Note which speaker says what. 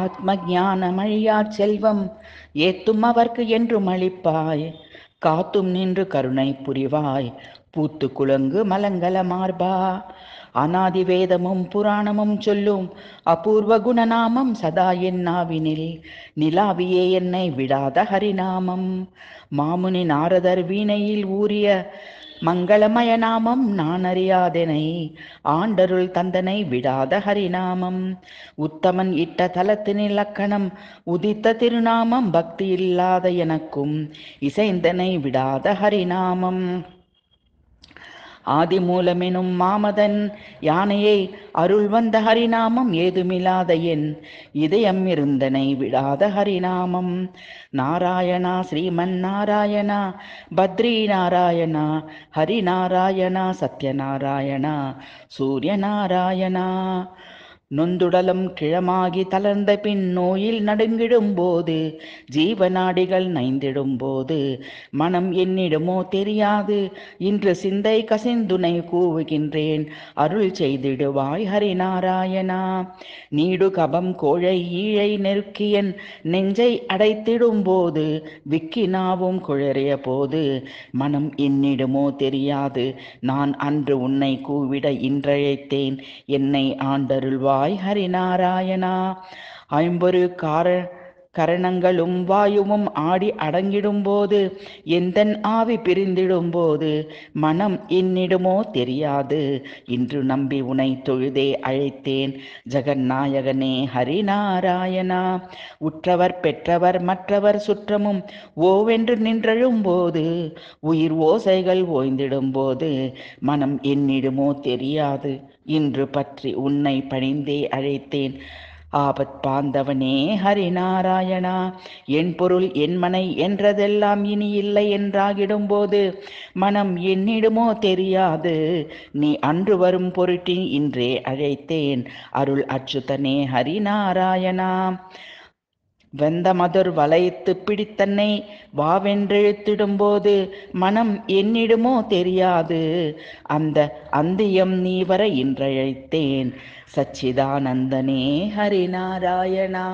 Speaker 1: ஆத்ம ஞானமழியா செல்வம் ஏத்தும் அவர்க்கு என்று அளிப்பாய் காத்தும் நின்று கருணை புரிவாய் பூத்து குலங்கு மலங்கல மார்பா அனாதி வேதமும் புராணமும் சொல்லும் அபூர்வ குணநாமம் சதா என் நாவினில் நிலாவியே என்னை விடாத ஹரிநாமம் மாமுனி நாரதர் வீணையில் ஊறிய மங்களமய நாமம் நான் அறியாதெனை ஆண்டருள் தந்தனை விடாத ஹரிநாமம் உத்தமன் இட்ட தலத்தின் இலக்கணம் உதித்த திருநாமம் பக்தி இல்லாத எனக்கும் இசைந்தனை விடாத ஹரிநாமம் ஆதி மூலமெனும் மாமதன் யானையை அருள் வந்த ஹரிநாமம் ஏதுமில்லாத என் இதயம் இருந்தனை விடாத ஹரிநாமம் நாராயணா ஸ்ரீமன் நாராயணா பத்ரி நாராயணா ஹரிநாராயணா சத்யநாராயணா சூரிய நாராயணா நொந்துடலும் கிழமாகி தளர்ந்த பின் நோயில் நடுங்கிடும் போது ஜீவநாடிகள் நைந்திடும் போது மனம் என்னிடமோ தெரியாது இன்று சிந்தை கசிந்துனை கூவுகின்றேன் அருள் செய்திடுவாய் ஹரிநாராயணா நீடு கபம் கோழை ஈழை நெருக்கியன் நெஞ்சை அடைத்திடும் போது விக்கினாவும் குழறிய போது மனம் என்னிடமோ தெரியாது நான் அன்று உன்னை கூவிட இன்றழைத்தேன் என்னை ஆண்டருள்வா ஹரி ஹரிநாராயணா ஐம்பொரு கார கரணங்களும் வாயுவும் ஆடி அடங்கிடும்போது எந்தன் ஆவி பிரிந்திடும்போது மனம் என்னிடமோ தெரியாது இன்று நம்பி உனை தொழுதே அழைத்தேன் ஜெகநாயகனே ஹரிநாராயணா உற்றவர் பெற்றவர் மற்றவர் சுற்றமும் ஓவென்று போது உயிர் ஓசைகள் ஓய்ந்திடும்போது மனம் என்னிடமோ தெரியாது இன்று பற்றி உன்னை பணிந்தே அழைத்தேன் ஆபத் பாந்தவனே ஹரிநாராயணா என் பொருள் என் மனை என்றதெல்லாம் இனி இல்லை என்றாகிடும் போது மனம் என்னிடுமோ தெரியாது நீ அன்று வரும் பொருட்டின் இன்றே அழைத்தேன் அருள் அச்சுதனே ஹரிநாராயணா வெந்த மதுர் வளைத்து பிடித்தன்னை வாவென்றெழுத்திடும்போது மனம் என்னிடமோ தெரியாது அந்த அந்தியம் நீ வர இன்றழைத்தேன் சச்சிதானந்தனே ஹரிநாராயணா